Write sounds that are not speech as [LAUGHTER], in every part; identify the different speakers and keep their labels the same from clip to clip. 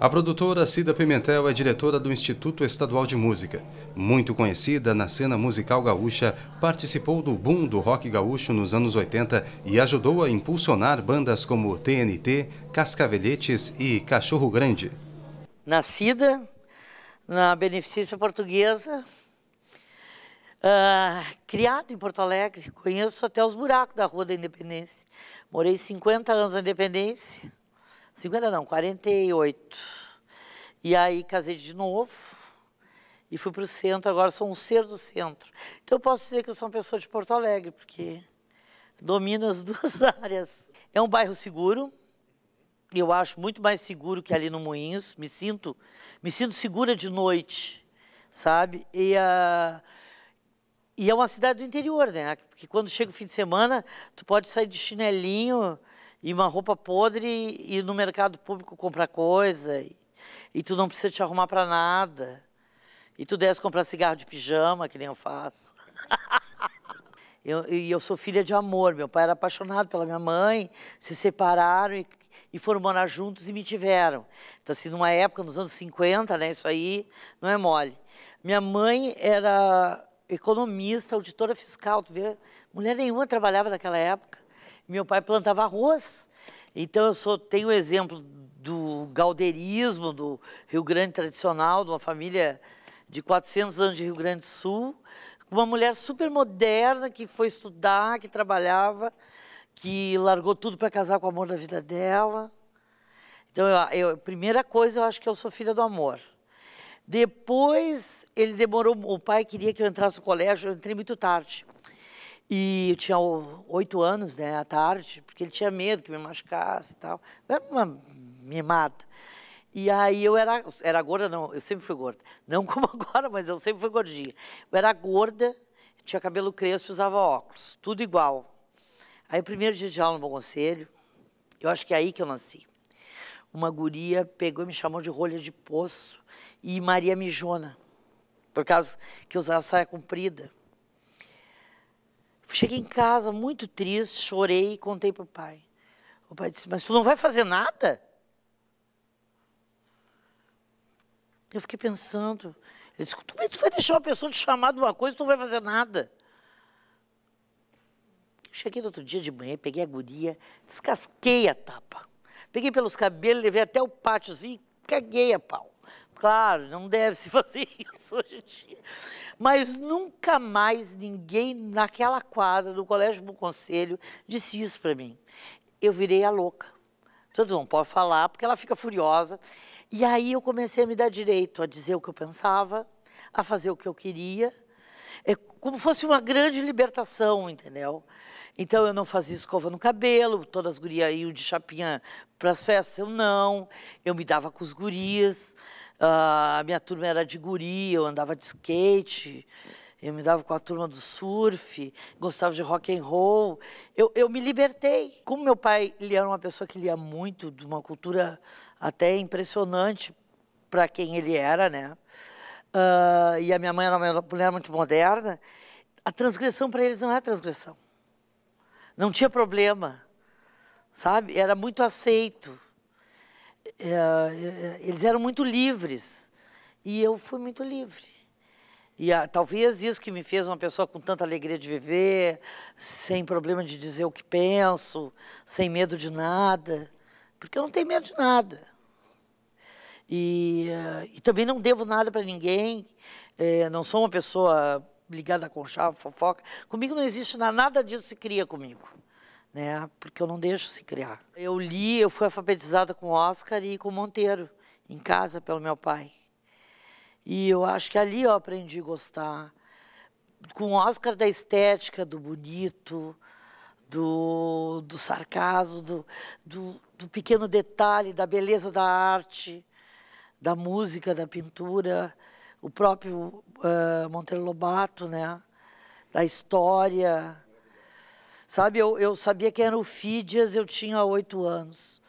Speaker 1: A produtora Cida Pimentel é diretora do Instituto Estadual de Música. Muito conhecida na cena musical gaúcha, participou do boom do rock gaúcho nos anos 80 e ajudou a impulsionar bandas como TNT, Cascavelhetes e Cachorro Grande. Nascida na Beneficência Portuguesa, uh, criada em Porto Alegre, conheço até os buracos da Rua da Independência. Morei 50 anos na Independência. 50 não, 48. E aí casei de novo e fui para o centro. Agora sou um ser do centro. Então eu posso dizer que eu sou uma pessoa de Porto Alegre, porque domino as [LAUGHS] duas áreas. É um bairro seguro. Eu acho muito mais seguro que ali no Moinhos. Me sinto, me sinto segura de noite, sabe? E a ah, e é uma cidade do interior, né? Porque quando chega o fim de semana, tu pode sair de chinelinho e uma roupa podre e ir no mercado público comprar coisa e tu não precisa te arrumar para nada. E tu desce comprar cigarro de pijama, que nem eu faço. [LAUGHS] eu, e eu sou filha de amor. Meu pai era apaixonado pela minha mãe, se separaram e, e foram morar juntos e me tiveram. Então, assim, numa época, nos anos 50, né, isso aí não é mole. Minha mãe era economista, auditora fiscal, tu vê, mulher nenhuma trabalhava naquela época. Meu pai plantava arroz. Então eu sou, tenho o exemplo do galdeirismo do Rio Grande tradicional, de uma família de 400 anos de Rio Grande do Sul, com uma mulher super moderna que foi estudar, que trabalhava, que largou tudo para casar com o amor da vida dela. Então, eu, eu, primeira coisa, eu acho que eu sou filha do amor. Depois, ele demorou, o pai queria que eu entrasse no colégio, eu entrei muito tarde. E eu tinha oito anos, né, à tarde, porque ele tinha medo que me machucasse e tal. Eu era uma mimada. E aí eu era, era gorda, não, eu sempre fui gorda. Não [LAUGHS] como agora, mas eu sempre fui gordinha. Eu era gorda, tinha cabelo crespo, usava óculos, tudo igual. Aí, o primeiro dia de aula no Bom Conselho, eu acho que é aí que eu nasci. Uma guria pegou e me chamou de rolha de poço e Maria Mijona, por causa que eu usava saia comprida. Cheguei em casa muito triste, chorei e contei para o pai. O pai disse: Mas tu não vai fazer nada? Eu fiquei pensando. Ele disse: Tu, tu vai deixar uma pessoa te chamar de uma coisa e tu não vai fazer nada? cheguei no outro dia de manhã, peguei a guria, descasquei a tapa. Peguei pelos cabelos, levei até o pátiozinho e caguei a pau. Claro, não deve se fazer [LAUGHS] isso hoje em dia. Mas nunca mais ninguém naquela quadra do Colégio Bom Conselho disse isso para mim. Eu virei a louca. Todo mundo pode falar, porque ela fica furiosa. E aí eu comecei a me dar direito a dizer o que eu pensava, a fazer o que eu queria. É como fosse uma grande libertação, entendeu? Então eu não fazia escova no cabelo, todas as gurias iam de chapinha para as festas, eu não. Eu me dava com os gurias, ah, a minha turma era de guria, eu andava de skate, eu me dava com a turma do surf, gostava de rock and roll. Eu, eu me libertei. Como meu pai ele era uma pessoa que lia muito, de uma cultura até impressionante para quem ele era, né? Uh, e a minha mãe era uma mulher muito moderna. A transgressão para eles não é transgressão. Não tinha problema, sabe? Era muito aceito. É, é, eles eram muito livres e eu fui muito livre. E a, ah, talvez isso que me fez uma pessoa com tanta alegria de viver, sem problema de dizer o que penso, sem medo de nada, porque eu não tenho medo de nada. E, ah, e também não devo nada para ninguém, é, não sou uma pessoa ligada com chave, fofoca. Comigo não existe nada disso se cria comigo, né? Porque eu não deixo se criar. Eu li, eu fui alfabetizada com Oscar e com Monteiro em casa pelo meu pai. E eu acho que ali eu aprendi a gostar com Oscar da estética, do bonito, do, do sarcasmo, do, do, do pequeno detalhe, da beleza da arte, da música, da pintura o próprio uh, Monteiro Lobato, né? Da história. Sabe, eu, eu sabia que era o Fídias, eu tinha oito anos.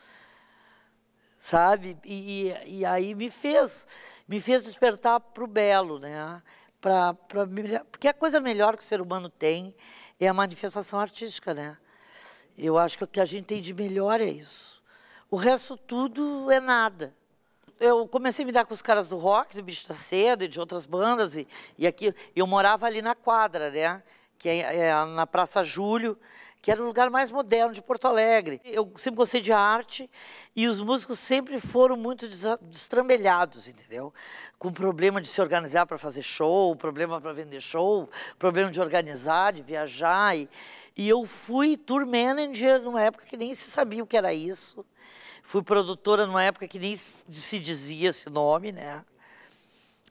Speaker 1: Sabe? E, e, e, aí me fez, me fez despertar para o belo, né? Pra, pra, porque a coisa melhor que o ser humano tem é a manifestação artística, né? Eu acho que o que a gente tem de melhor é isso. O resto tudo é nada eu comecei a me dar com os caras do rock, do Bicho da Seda e de outras bandas. E, e aqui eu morava ali na quadra, né? Que é, é na Praça Júlio, que era o lugar mais moderno de Porto Alegre. Eu sempre gostei de arte e os músicos sempre foram muito destrambelhados, entendeu? Com problema de se organizar para fazer show, problema para vender show, problema de organizar, de viajar. E, e eu fui tour manager numa época que nem se sabia o que era isso. Fui produtora numa época que nem se dizia esse nome, né?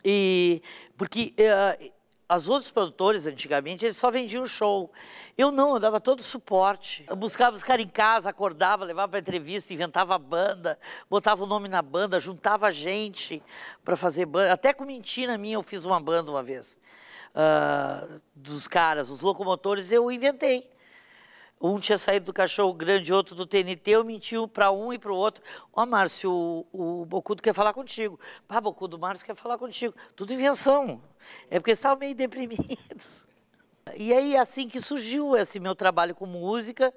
Speaker 1: E porque uh, as outros produtores antigamente eles só vendiam show. Eu não, eu dava todo o suporte. Eu buscava os caras em casa, acordava, levava para entrevista, inventava a banda, botava o nome na banda, juntava gente para fazer banda. Até com mentira minha eu fiz uma banda uma vez. Uh, dos caras, os locomotores, eu inventei. Um tinha saído do cachorro grande, outro do TNT, eu menti para um e para o outro. Ó, oh, Márcio, o, o Bocudo quer falar contigo. Pá, Bocudo, o Márcio quer falar contigo. Tudo invenção. É porque estavam meio deprimidos. E aí, assim que surgiu esse meu trabalho com música,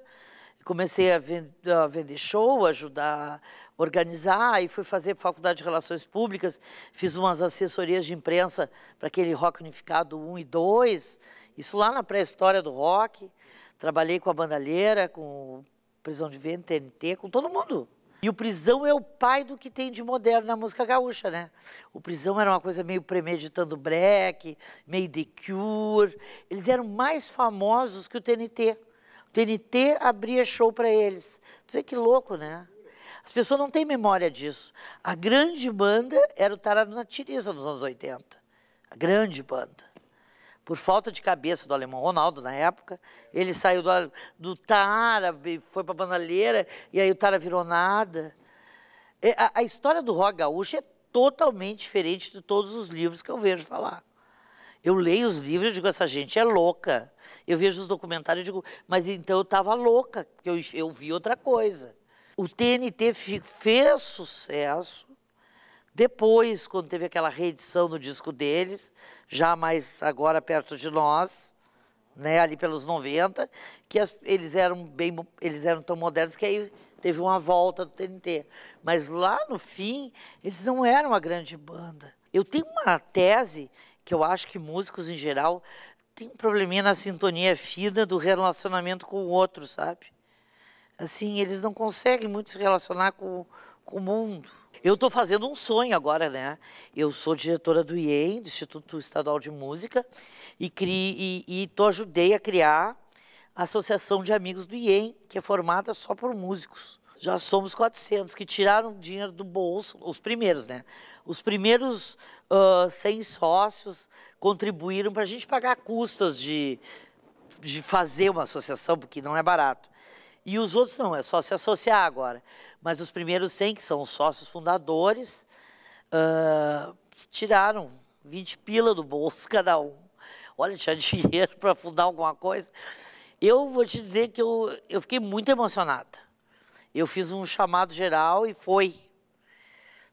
Speaker 1: comecei a, vend a vender show, ajudar a organizar, e fui fazer faculdade de Relações Públicas, fiz umas assessorias de imprensa para aquele rock unificado 1 e 2, isso lá na pré-história do rock. Trabalhei com a Bandalheira, com Prisão de Vento, TNT, com todo mundo. E o Prisão é o pai do que tem de moderno na música gaúcha, né? O Prisão era uma coisa meio premeditando break, meio The Cure. Eles eram mais famosos que o TNT. O TNT abria show para eles. Tu vê que louco, né? As pessoas não têm memória disso. A grande banda era o Tarado na Tiriza nos anos 80. A grande banda por falta de cabeça do alemão Ronaldo na época. Ele saiu do, do Tara, foi para a Bandaleira, e aí o Tara virou nada. É, a, a, história do rock gaúcho é totalmente diferente de todos os livros que eu vejo falar. Eu leio os livros e digo, essa gente é louca. Eu vejo os documentários e digo, mas então eu estava louca, porque eu, eu vi outra coisa. O TNT fez sucesso depois, quando teve aquela reedição do disco deles, já mais agora perto de nós, né, ali pelos 90, que as, eles eram bem, eles eram tão modernos que aí teve uma volta do TNT. Mas lá no fim, eles não eram uma grande banda. Eu tenho uma tese que eu acho que músicos em geral têm um probleminha na sintonia fina do relacionamento com o outro, sabe? Assim, eles não conseguem muito se relacionar com, com o mundo. Eu estou fazendo um sonho agora, né? Eu sou diretora do IEM, do Instituto Estadual de Música, e, cri, e, e ajudei a criar a Associação de Amigos do IEM, que é formada só por músicos. Já somos 400 que tiraram dinheiro do bolso, os primeiros, né? Os primeiros uh, 100 sócios contribuíram para a gente pagar custas de, de fazer uma associação, porque não é barato. E os outros não, é só se associar agora. Mas os primeiros 100, que são os sócios fundadores, uh, tiraram 20 pila do bolso [LAUGHS] cada um. Olha, tinha [LAUGHS] dinheiro para fundar alguma coisa. Eu vou te dizer que eu, eu fiquei muito emocionada. Eu fiz um chamado geral e foi.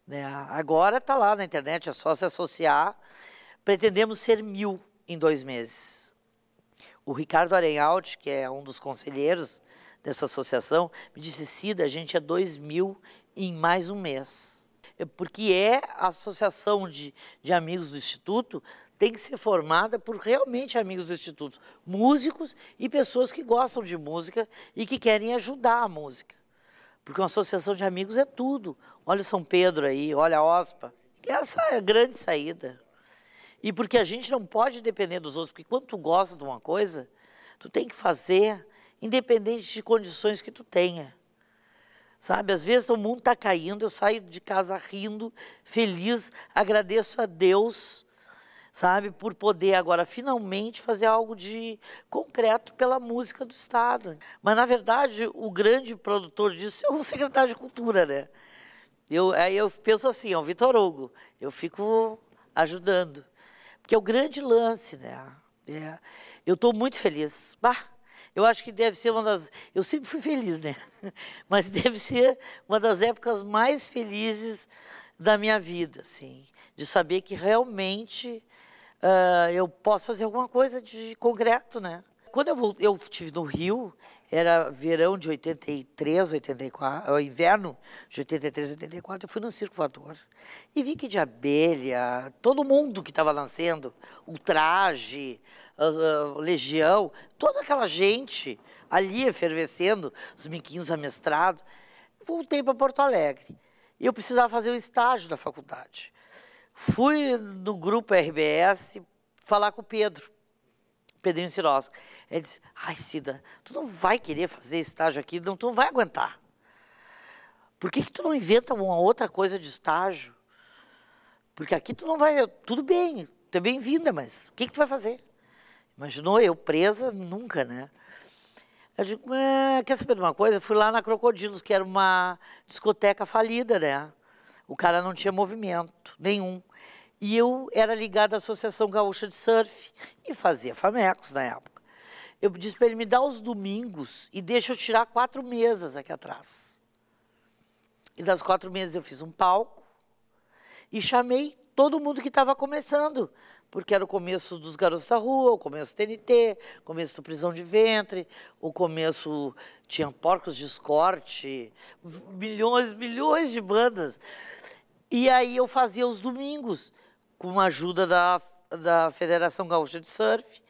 Speaker 1: Né? Agora está lá na internet, é só se associar. Pretendemos ser mil em dois meses. O Ricardo Arenhalt, que é um dos conselheiros dessa associação, me disse, Cida, a gente é 2 mil em mais um mês. É, porque é a associação de, de amigos do Instituto tem que ser formada por realmente amigos do Instituto, músicos e pessoas que gostam de música e que querem ajudar a música. Porque uma associação de amigos é tudo. Olha São Pedro aí, olha a OSPA. Essa é a grande saída. E porque a gente não pode depender dos outros, porque quando tu gosta de uma coisa, tu tem que fazer independente de condições que tu tenha. Sabe, às vezes o mundo está caindo, eu saio de casa rindo, feliz, agradeço a Deus, sabe, por poder agora finalmente fazer algo de concreto pela música do Estado. Mas, na verdade, o grande produtor disso [LAUGHS] é o secretário de Cultura, né? Eu, aí eu penso assim, é o Vitor Hugo, eu fico ajudando, porque é o grande lance, né? É, eu estou muito feliz. Bah! Eu acho que deve ser uma das. Eu sempre fui feliz, né? [LAUGHS] Mas deve ser uma das épocas mais felizes da minha vida, assim, de saber que realmente uh, eu posso fazer alguma coisa de concreto, né? Quando eu, voltei, eu estive no Rio, era verão de 83, 84, inverno de 83, 84, eu fui no Circo Voador e vi que de abelha, todo mundo que estava nascendo, o traje, Legião, toda aquela gente ali efervescendo, os miquinhos amestrados. Voltei para Porto Alegre e eu precisava fazer um estágio na faculdade. Fui no grupo RBS falar com o Pedro, Pedrinho Cirosco. Ele disse, ai Cida, tu não vai querer fazer estágio aqui, não, tu não vai aguentar. Por que, que tu não inventa uma outra coisa de estágio? Porque aqui tu não vai. Tudo bem, tu é bem-vinda, mas o que, que tu vai fazer? Imaginou eu presa? Nunca, né? Eu digo, ah, quer saber de uma coisa? Eu fui lá na Crocodilos, que era uma discoteca falida, né? O cara não tinha movimento nenhum. E eu era ligada à Associação Gaúcha de Surf e fazia famecos na época. Eu disse para ele me dar os domingos e deixa eu tirar quatro mesas aqui atrás. E das quatro mesas eu fiz um palco e chamei todo mundo que estava começando porque era o começo dos Garotos da Rua, o começo do TNT, o começo do Prisão de Ventre, o começo tinha Porcos de Escorte, milhões, milhões de bandas. E aí eu fazia os domingos, com a ajuda da, da Federação Gaúcha de Surf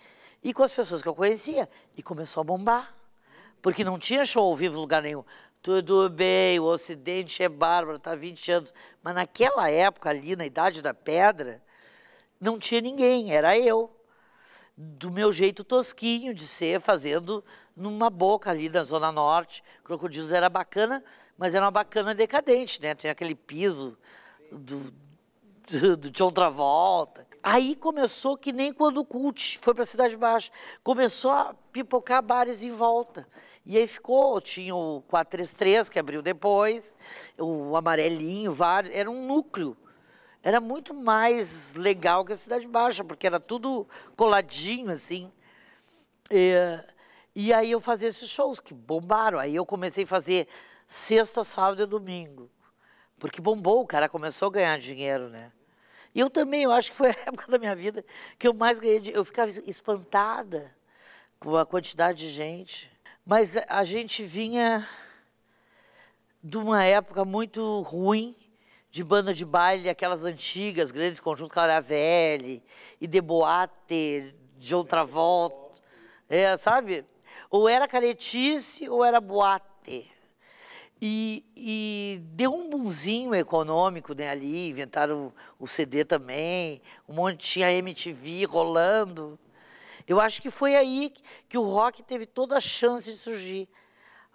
Speaker 1: e com as pessoas que eu conhecia. E começou a bombar, porque não tinha show ao vivo em lugar nenhum. Tudo bem, o Ocidente é bárbaro, está 20 anos. Mas naquela época ali, na Idade da Pedra, não tinha ninguém, era eu. Do meu jeito tosquinho de ser, fazendo numa boca ali da Zona Norte. Crocodilos era bacana, mas era uma bacana decadente, né? Tem aquele piso do, do, do John Travolta. Aí começou que nem quando o Cult foi para a Cidade Baixa. Começou a pipocar bares em volta. E aí ficou, tinha o 433, que abriu depois, o Amarelinho, vários, era um núcleo era muito mais legal que a Cidade Baixa, porque era tudo coladinho, assim. E, é, e aí eu fazia esses shows que bombaram. Aí eu comecei a fazer sexta, sábado e domingo. Porque bombou, o cara começou a ganhar dinheiro, né? E eu também, eu acho que foi a [LAUGHS] época da minha vida que eu mais ganhei dinheiro. Eu ficava espantada com a quantidade de gente. Mas a gente vinha de uma época muito ruim, de banda de baile, aquelas antigas, grandes conjuntos, Claravelli, e de John Travolta, é, sabe? Ou era caretice ou era boate. E, e, deu um bunzinho econômico né, ali, inventaram o, o, CD também, um monte tinha MTV rolando. Eu acho que foi aí que, que o rock teve toda a chance de surgir,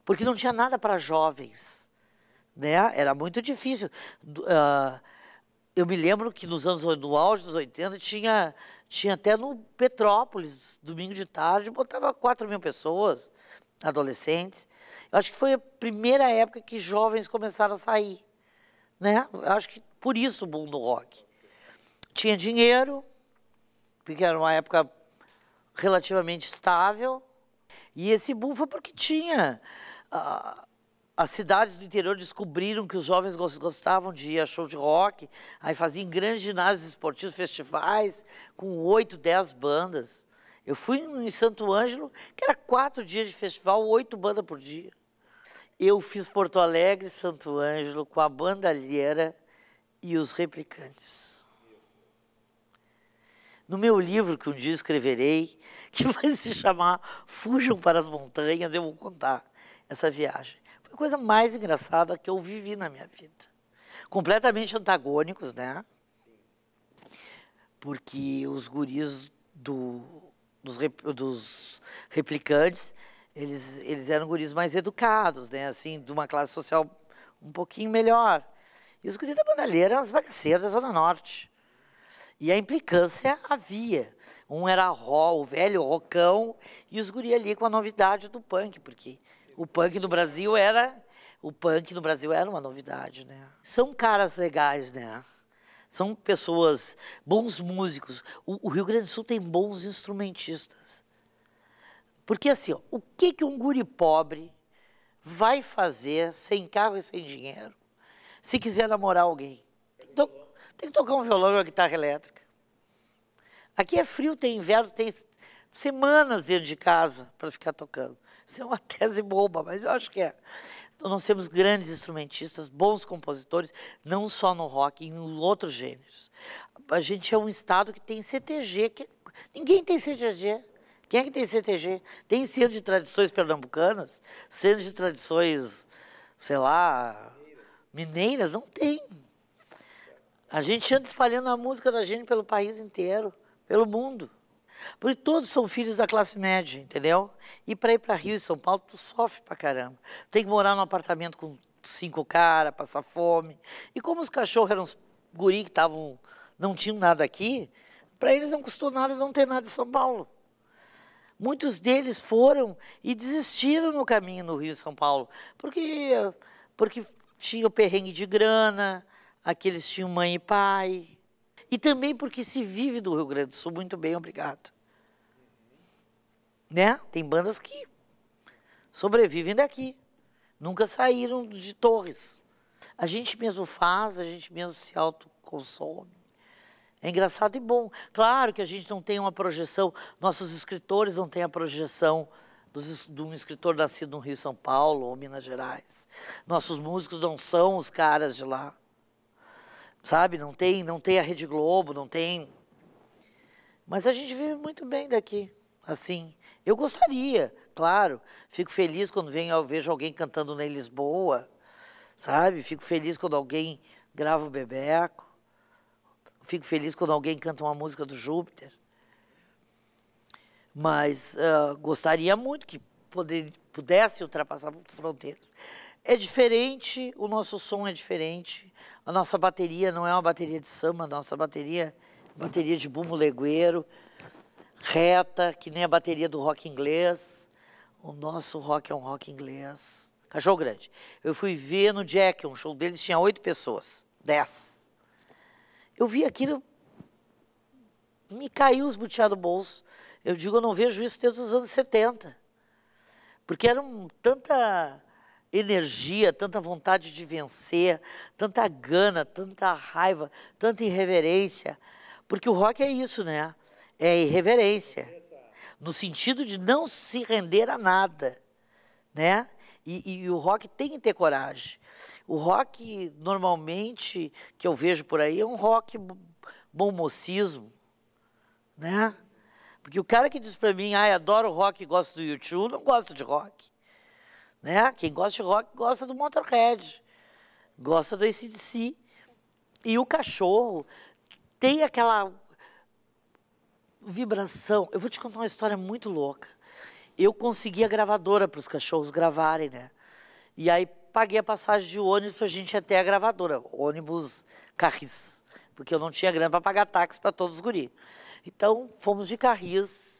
Speaker 1: porque não tinha nada para jovens né? Era muito difícil. Uh, eu me lembro que nos anos no auge dos 80 tinha, tinha até no Petrópolis, domingo de tarde, botava 4 mil pessoas, adolescentes. Eu acho que foi a primeira época que jovens começaram a sair. Né? Eu acho que por isso o boom do rock. Tinha dinheiro, porque era uma época relativamente estável. E esse boom foi porque tinha. Uh, as cidades do interior descobriram que os jovens gostavam de ir a show de rock, aí faziam grandes ginásios esportivos, festivais, com oito, dez bandas. Eu fui em Santo Ângelo, que era quatro dias de festival, oito bandas por dia. Eu fiz Porto Alegre, Santo Ângelo, com a banda Liera e os Replicantes. No meu livro, que um dia escreverei, [LAUGHS] que vai se chamar Fujam para as Montanhas, eu vou contar essa viagem a coisa mais engraçada que eu vivi na minha vida. Completamente antagônicos, né? Porque os guris do, dos, dos replicantes, eles, eles eram guris mais educados, né? Assim, de uma classe social um pouquinho melhor. E os guris da bandalheira eram as bagaceiras da Zona Norte. E a implicância havia. Um era ro, o velho rocão, e os guris ali com a novidade do punk, porque o punk no Brasil era o punk no Brasil era uma novidade, né? São caras legais, né? São pessoas, bons músicos. O, o Rio Grande do Sul tem bons instrumentistas. Porque assim, ó, o que que um guri pobre vai fazer sem carro e sem dinheiro, se quiser namorar alguém? Tem que, tem que tocar um violão e uma guitarra elétrica. Aqui é frio, tem inverno, tem semanas dentro de casa para ficar tocando. Isso é uma tese boba, mas eu acho que é. Então, nós temos grandes instrumentistas, bons compositores, não só no rock, em outros gêneros. A gente é um estado que tem CTG, que é, ninguém tem CTG. Quem é que tem CTG? Tem centro de tradições pernambucanas, centro de tradições, sei lá, mineiras? Não tem. A gente anda espalhando a música da gente pelo país inteiro, pelo mundo. Porque todos são filhos da classe média, entendeu? E para ir para Rio e São Paulo, tu sofre para caramba. Tem que morar num apartamento com cinco caras, passar fome. E como os cachorros eram uns guri que estavam, não tinham nada aqui, para eles não custou nada não ter nada em São Paulo. Muitos deles foram e desistiram no caminho no Rio e São Paulo, porque, porque tinha o perrengue de grana, aqueles tinham mãe e pai, e também porque se vive do Rio Grande do Sul muito bem, obrigado. Né? Tem bandas que sobrevivem daqui, nunca saíram de torres. A gente mesmo faz, a gente mesmo se autoconsome. É engraçado e bom. Claro que a gente não tem uma projeção, nossos escritores não têm a projeção dos, de um escritor nascido no Rio São Paulo ou Minas Gerais. Nossos músicos não são os caras de lá sabe? Não tem, não tem a Rede Globo, não tem. Mas a gente vive muito bem daqui, assim. Eu gostaria, claro. Fico feliz quando eu vejo alguém cantando na Lisboa, sabe? Fico feliz quando alguém grava o Bebeco. Fico feliz quando alguém canta uma música do Júpiter. Mas uh, gostaria muito que poder, pudesse ultrapassar fronteiras. É diferente, o nosso som é diferente, a nossa bateria não é uma bateria de samba, a nossa bateria é bateria de bumbo legueiro, reta, que nem a bateria do rock inglês. O nosso rock é um rock inglês. Cachorro grande. Eu fui ver no Jack, um show deles tinha oito pessoas, dez. Eu vi aquilo, me caiu os butiá do bolso. Eu digo, eu não vejo isso desde os anos 70. Porque era um, tanta energia, tanta vontade de vencer, tanta gana, tanta raiva, tanta irreverência. Porque o rock é isso, né? É irreverência. No sentido de não se render a nada, né? E, e, o rock tem que ter coragem. O rock, normalmente, que eu vejo por aí, é um rock bom mocismo, né? Porque o cara que diz para mim, ah, adoro rock e gosto do YouTube, não gosto de rock. Né? Quem gosta de rock gosta do Motorhead, gosta do ACDC. E o cachorro tem aquela vibração. Eu vou te contar uma história muito louca. Eu consegui a gravadora para os cachorros gravarem, né? E aí paguei a passagem de ônibus para a gente ir até a gravadora, ônibus carris, porque eu não tinha grana para pagar táxi para todos os guri. Então fomos de carris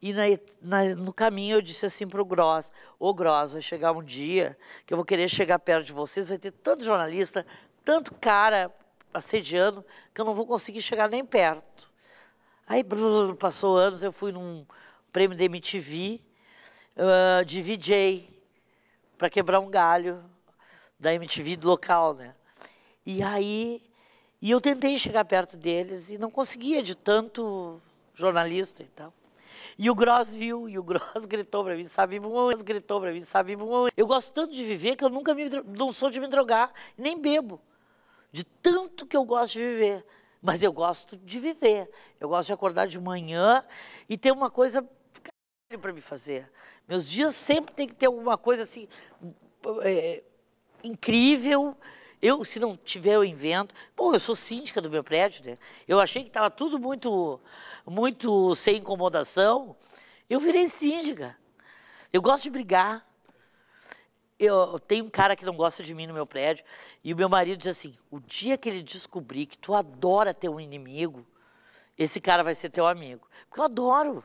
Speaker 1: e na, na, no caminho eu disse assim para o Gross, ô Gross, vai chegar um dia que eu vou querer chegar perto de vocês, vai ter tanto jornalista, tanto cara assediando, que eu não vou conseguir chegar nem perto. Aí blul, passou anos, eu fui num prêmio da MTV uh, ah, de VJ, para quebrar um galho da MTV do local, né? E aí, e eu tentei chegar perto deles e não conseguia de tanto jornalista e tal. E o Gross viu, e o Gross [LAUGHS] gritou pra mim, sabe muito, gritou pra mim, sabe muito. Eu gosto tanto de viver que eu nunca me, não sou de me drogar, nem bebo. De tanto que eu gosto de viver. Mas eu gosto de viver. Eu gosto de acordar de manhã e ter uma coisa para me fazer. Meus dias sempre tem que ter alguma coisa assim é, incrível eu, se não tiver, eu invento. Bom, eu sou síndica do meu prédio, né? Eu achei que estava tudo muito, muito sem incomodação. Eu virei síndica. Eu gosto de brigar. Eu, tenho um cara que não gosta de mim no meu prédio e o meu marido diz assim: o dia que ele descobrir que tu adora ter um inimigo, esse cara vai ser teu amigo. Porque eu adoro.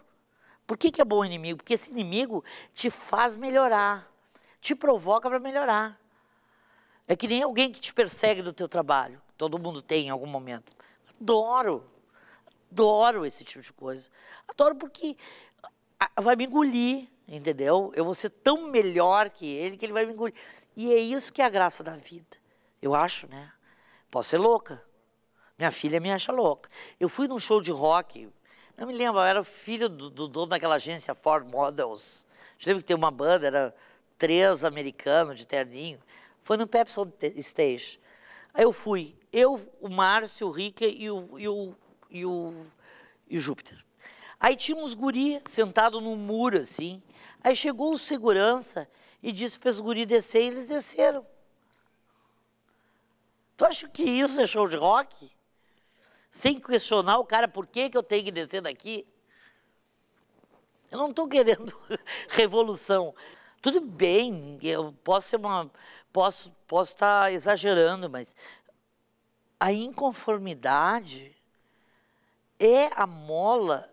Speaker 1: Por que, que é bom inimigo? Porque esse inimigo te faz melhorar, te provoca para melhorar. É que nem alguém que te persegue do teu trabalho. Todo mundo tem em algum momento. Adoro. Adoro esse tipo de coisa. Adoro porque ah, vai me engolir, entendeu? Eu vou ser tão melhor que ele que ele vai me engolir. E é isso que é a graça da vida. Eu acho, né? Posso ser louca. Minha filha me acha louca. Eu fui num show de rock, não me lembro, eu era filho do, do dono daquela agência Ford Models. Eu lembro que tem uma banda, era três americanos de terninho. Foi no Pepsi Stage. Aí eu fui, eu, o Márcio, o Rica e o, e o, e o, e o Júpiter. Aí tinha uns guri sentado no muro, assim. Aí chegou o segurança e disse para os guri descer, e eles desceram. Tu acha que isso é show de rock? Sem questionar o cara, por que, que eu tenho que descer daqui? Eu não estou querendo [LAUGHS] revolução. Tudo bem, eu posso ser uma Posso estar posso tá exagerando, mas a inconformidade é a mola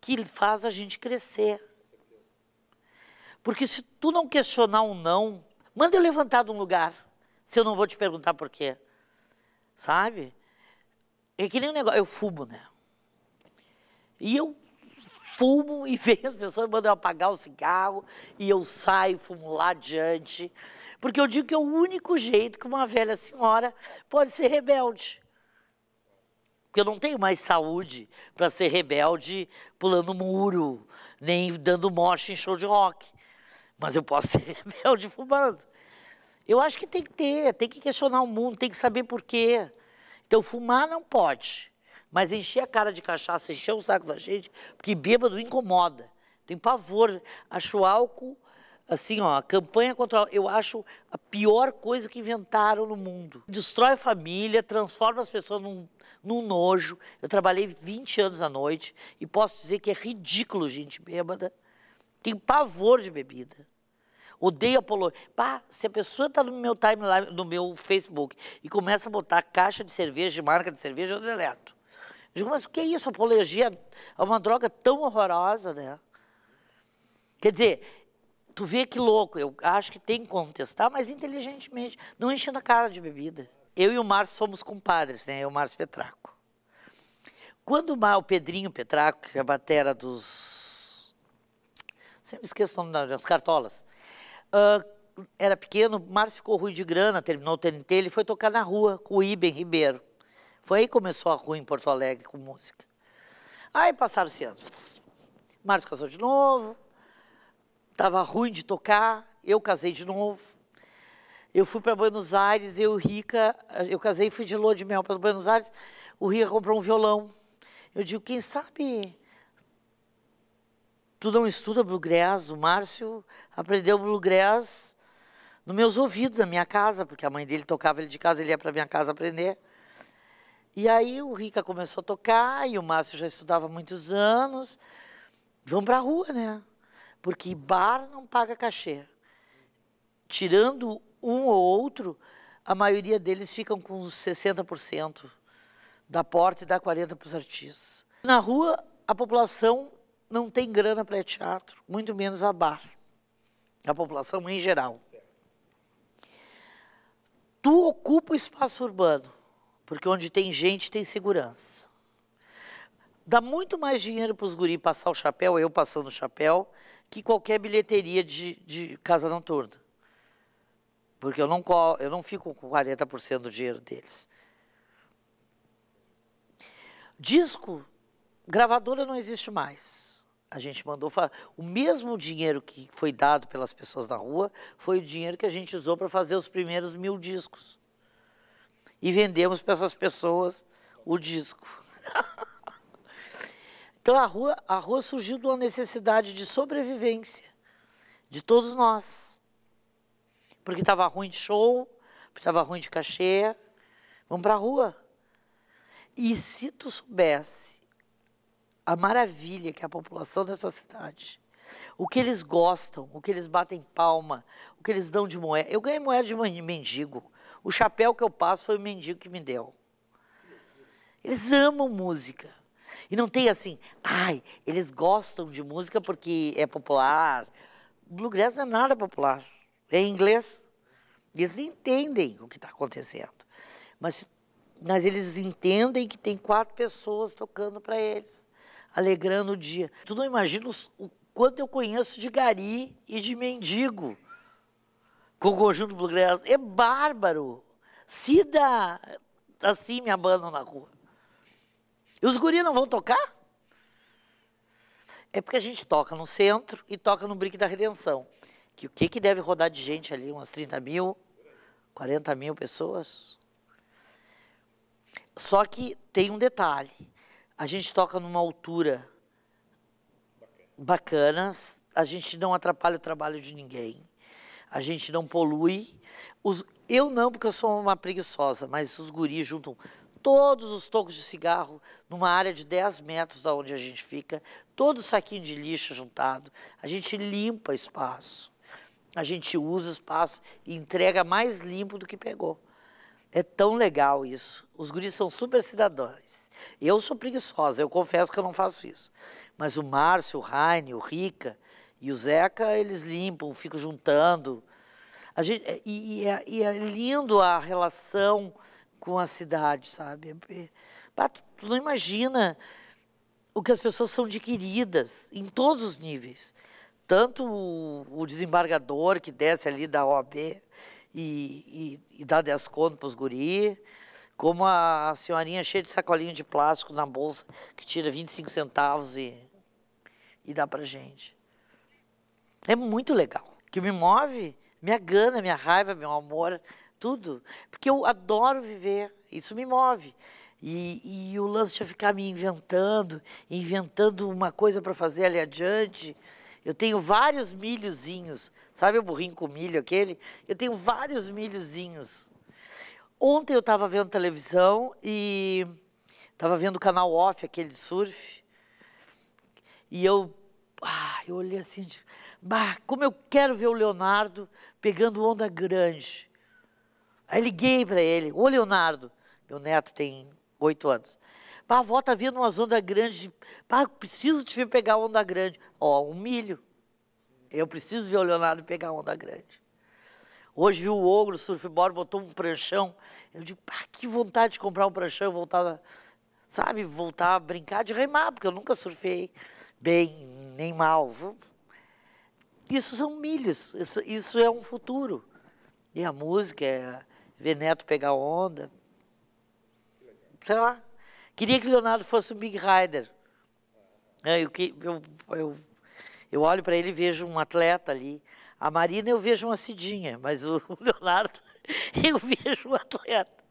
Speaker 1: que faz a gente crescer. Porque se tu não questionar um não, manda eu levantar de um lugar, se eu não vou te perguntar por quê. Sabe? É que nem um negócio, eu fumo, né? E eu fumo e [LAUGHS] vejo as pessoas mandam eu apagar o cigarro e eu saio, fumo lá adiante. Porque eu digo que é o único jeito que uma velha senhora pode ser rebelde. Porque eu não tenho mais saúde para ser rebelde pulando muro, nem dando moche em show de rock. Mas eu posso [LAUGHS] ser rebelde fumando. Eu acho que tem que ter, tem que questionar o mundo, tem que saber por quê. Então, fumar não pode. Mas encher a cara de cachaça, encher o saco da gente, porque bêbado incomoda. Tem pavor. Acho álcool assim, ó, a campanha contra. Eu acho a pior coisa que inventaram no mundo. Destrói a família, transforma as pessoas num, num nojo. Eu trabalhei 20 anos à noite e posso dizer que é ridículo gente bêbada. Tenho pavor de bebida. Odeio apologia. Pá, se a pessoa está no meu timeline, no meu Facebook, e começa a botar caixa de cerveja, de marca de cerveja, eu deleto. Eu digo, mas o que é isso? Apologia a é uma droga tão horrorosa, né? Quer dizer, Tu vê que louco, eu acho que tem que contestar, mas inteligentemente, não enchendo a cara de bebida. Eu e o Márcio somos compadres, né? Eu e o Márcio Petraco. Quando o Pedrinho Petraco, que é a batera dos... Sempre esqueço o nome das Cartolas. Uh, era pequeno, o Márcio ficou ruim de grana, terminou o TNT, ele foi tocar na rua com o Iben Ribeiro. Foi aí que começou a rua em Porto Alegre com música. Aí passaram os anos. Márcio casou de novo, estava ruim de tocar, eu casei de novo. Eu fui para Buenos Aires, eu Rica, eu casei e fui de lua de mel para Buenos Aires. O Rica comprou um violão. Eu digo, quem sabe tu não estuda bluegrass? O Márcio aprendeu bluegrass nos meus ouvidos, na minha casa, porque a mãe dele tocava ele de casa, ele ia para minha casa aprender. E aí o Rica começou a tocar e o Márcio já estudava há muitos anos. Vamos para a rua, né? Porque bar não paga cachê. Tirando um ou outro, a maioria deles ficam com 60% da porta e dá 40% para os artistas. Na rua, a população não tem grana para teatro, muito menos a bar. A população em geral. Tu ocupa o espaço urbano, porque onde tem gente tem segurança. Dá muito mais dinheiro para os guris passar o chapéu, eu passando o chapéu, que qualquer bilheteria de, de Casa Noturna. Porque eu não, eu não fico com 40% do dinheiro deles. Disco, gravadora não existe mais. A gente mandou o mesmo dinheiro que foi dado pelas pessoas na rua foi o dinheiro que a gente usou para fazer os primeiros mil discos. E vendemos para essas pessoas o disco. [LAUGHS] Então a rua, a rua surgiu de uma necessidade de sobrevivência de todos nós. Porque estava ruim de show, porque estava ruim de cachê. Vamos para a rua. E se tu soubesse a maravilha que é a população dessa cidade, o que eles gostam, o que eles batem palma, o que eles dão de moeda. Eu ganhei moeda de mendigo. O chapéu que eu passo foi o mendigo que me deu. Eles amam música. E não tem assim, ai, eles gostam de música porque é popular. Bluegrass não é nada popular, é em inglês. Eles entendem o que está acontecendo. Mas, mas eles entendem que tem quatro pessoas tocando para eles, alegrando o dia. Tu não imagina o quanto eu conheço de gari e de mendigo com o conjunto Bluegrass. É bárbaro. Cida, assim me abandonam na rua. E os guris não vão tocar? É porque a gente toca no centro e toca no Brick da Redenção. Que o que, que deve rodar de gente ali? Umas 30 mil, 40 mil pessoas? Só que tem um detalhe. A gente toca numa altura bacana, a gente não atrapalha o trabalho de ninguém, a gente não polui. Os, eu não, porque eu sou uma preguiçosa, mas os guris juntam todos os tocos de cigarro numa área de 10 metros da onde a gente fica, todo o saquinho de lixo juntado. A gente limpa espaço, a gente usa espaço e entrega mais limpo do que pegou. É tão legal isso. Os guris são super cidadãos. Eu sou preguiçosa, eu confesso que eu não faço isso. Mas o Márcio, o Raine, o Rica e o Zeca, eles limpam, ficam juntando. A gente, é, e, e, é, e é lindo a relação com a cidade, sabe? É, tu, tu não imagina o que as pessoas são adquiridas em todos os níveis. Tanto o, o desembargador que desce ali da OAB e, e, e dá 10 contos para os guris, como a, a senhorinha cheia de sacolinha de plástico na bolsa, que tira 25 centavos e, e dá para gente. É muito legal. O que me move, minha gana, minha raiva, meu amor, tudo, porque eu adoro viver, isso me move. E, e o lance de eu ficar me inventando, inventando uma coisa para fazer ali adiante. Eu tenho vários milhozinhos, sabe o burrinho com milho aquele? Eu tenho vários milhozinhos. Ontem eu estava vendo televisão e estava vendo o canal off, aquele de surf. E eu, ah, eu olhei assim, bah, como eu quero ver o Leonardo pegando onda grande. Aí liguei para ele, ô Leonardo, meu neto tem oito anos. Pá, a avó tá vindo umas ondas grandes. Pá, preciso te ver pegar onda grande. Ó, um milho. Eu preciso ver o Leonardo pegar onda grande. Hoje vi o ogro, surfboard, botou um pranchão. Eu digo, pá, que vontade de comprar um pranchão e voltar, sabe, voltar a brincar de remar, porque eu nunca surfei bem, nem mal. Isso são milhos, isso é um futuro. E a música é ver Neto pegar onda. Sei lá. Queria que o Leonardo fosse um Big Rider. É, eu, eu, eu, eu olho para ele e vejo um atleta ali. A Marina eu vejo uma Cidinha, mas o [LAUGHS] Leonardo eu vejo um atleta.